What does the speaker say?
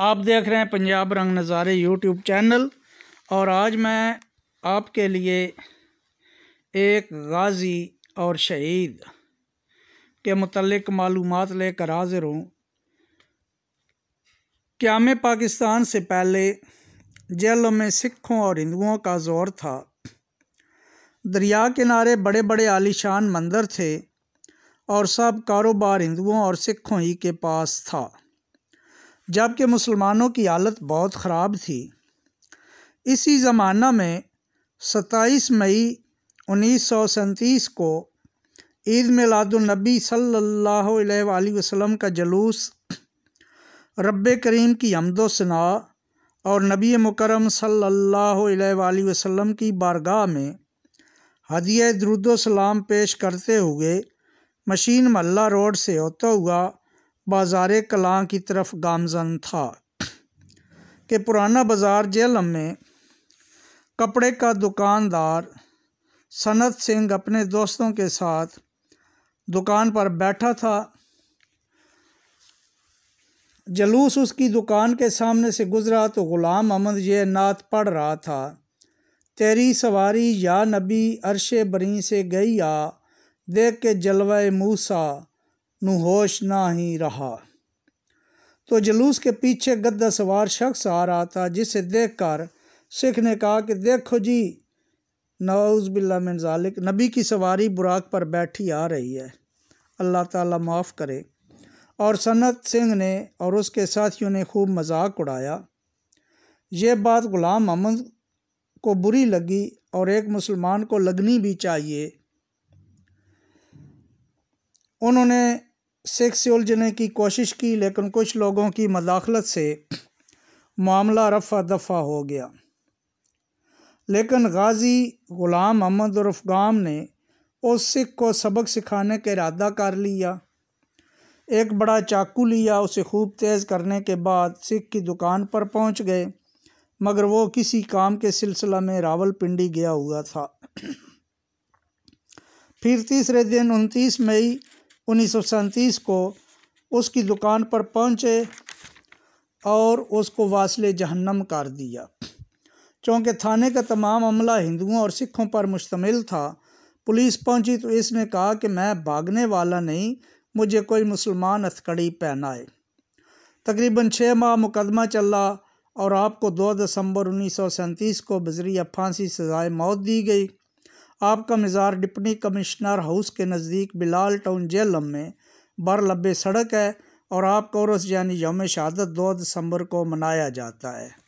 आप देख रहे हैं पंजाब रंग नज़ारे यूट्यूब चैनल और आज मैं आपके लिए एक गाज़ी और शहीद के मतलब मालूम लेकर हाजिर हूँ क्याम पाकिस्तान से पहले जेलों में सिखों और हिंदुओं का ज़ोर था दरिया किनारे बड़े बड़े आलीशान मंदिर थे और सब कारोबार हिंदुओं और सिखों ही के पास था जबकि मुसलमानों की हालत बहुत ख़राब थी इसी ज़माना में सत्ताईस मई उन्नीस सौ को ईद मिलादुलनबी सल्ला अलैहि का जलूस रब करीम की हमदोसना और नबी मुकरम सल्ला वसलम की बारगाह में हदिय द्रुदोसलाम पेश करते हुए मशीन मल्ला रोड से होता हुआ बाजार कलां की तरफ गामजन था कि पुराना बाज़ार जेलम में कपड़े का दुकानदार सनत सिंह अपने दोस्तों के साथ दुकान पर बैठा था जलूस उसकी दुकान के सामने से गुज़रा तो ग़ुलाम अहमद ये नात पढ़ रहा था तेरी सवारी या नबी अरश बरी से गई आ देख के जलवा मूसा नुहोश होश ना ही रहा तो जुलूस के पीछे गद्दा सवार शख्स आ रहा था जिसे देखकर सिख ने कहा कि देखो जी नवाउज़ बिल्ला मिन जालिक नबी की सवारी बुराक पर बैठी आ रही है अल्लाह ताला माफ़ करे और सनत सिंह ने और उसके साथियों ने खूब मजाक उड़ाया ये बात ग़ुलाम अहमद को बुरी लगी और एक मुसलमान को लगनी भी चाहिए उन्होंने से उलझने की कोशिश की लेकिन कुछ लोगों की मदाखलत से मामला रफा दफा हो गया लेकिन गाजी ग़ुलाम अहमद और अफगाम ने उस सिख को सबक सिखाने का इरादा कर लिया एक बड़ा चाकू लिया उसे खूब तेज़ करने के बाद सिख की दुकान पर पहुंच गए मगर वो किसी काम के सिलसिला में रावलपिंडी गया हुआ था फिर तीसरे दिन उनतीस मई उन्नीस को उसकी दुकान पर पहुंचे और उसको वासिल जहन्नम कर दिया चूँकि थाने का तमाम अमला हिंदुओं और सिखों पर मुश्तमिल था पुलिस पहुंची तो इसने कहा कि मैं भागने वाला नहीं मुझे कोई मुसलमान हथकड़ी पहनाए तकरीबन छः माह मुकदमा चला और आपको दो दिसंबर उन्नीस को बजरिया फांसी सजाए मौत दी गई आपका मज़ार डिप्टी कमिश्नर हाउस के नज़दीक बिलाल टाउन जेलम में बर लब्बे सड़क है और आपका उर्स यानी यम शहादत दो दिसंबर को मनाया जाता है